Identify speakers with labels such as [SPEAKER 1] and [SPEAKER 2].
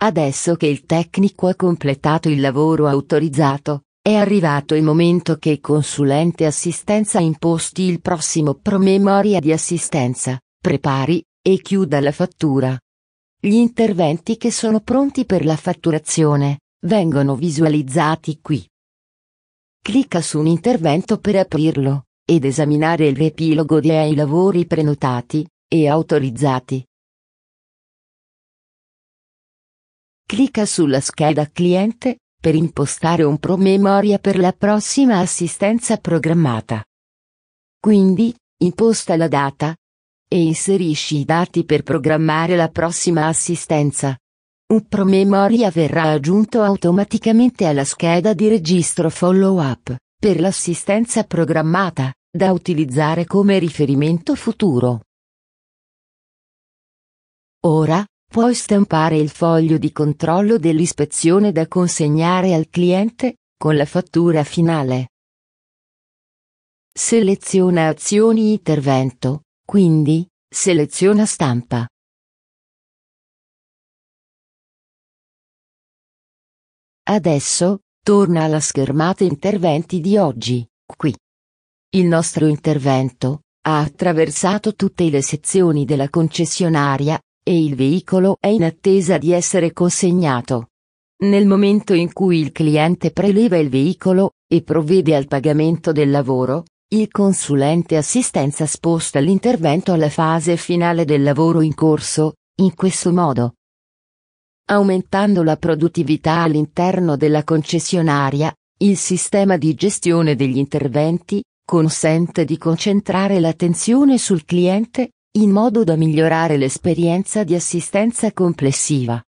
[SPEAKER 1] Adesso che il tecnico ha completato il lavoro autorizzato, è arrivato il momento che il consulente assistenza imposti il prossimo promemoria di assistenza, prepari e chiuda la fattura. Gli interventi che sono pronti per la fatturazione vengono visualizzati qui. Clicca su un intervento per aprirlo ed esaminare il riepilogo dei lavori
[SPEAKER 2] prenotati e autorizzati Clicca sulla scheda cliente, per impostare un promemoria per
[SPEAKER 1] la prossima assistenza programmata. Quindi, imposta la data e inserisci i dati per programmare la prossima assistenza. Un promemoria verrà aggiunto automaticamente alla scheda di registro follow-up per l'assistenza programmata, da utilizzare come riferimento futuro. Ora, Puoi stampare il foglio di controllo dell'ispezione da consegnare al cliente, con la fattura
[SPEAKER 2] finale. Seleziona azioni intervento, quindi, seleziona stampa. Adesso, torna alla schermata interventi di oggi, qui. Il nostro intervento ha attraversato
[SPEAKER 1] tutte le sezioni della concessionaria, e il veicolo è in attesa di essere consegnato. Nel momento in cui il cliente preleva il veicolo e provvede al pagamento del lavoro, il consulente assistenza sposta l'intervento alla fase finale del lavoro in corso, in questo modo aumentando la produttività all'interno della concessionaria, il sistema di gestione degli interventi consente di concentrare l'attenzione sul
[SPEAKER 2] cliente, in modo da migliorare l'esperienza di assistenza complessiva.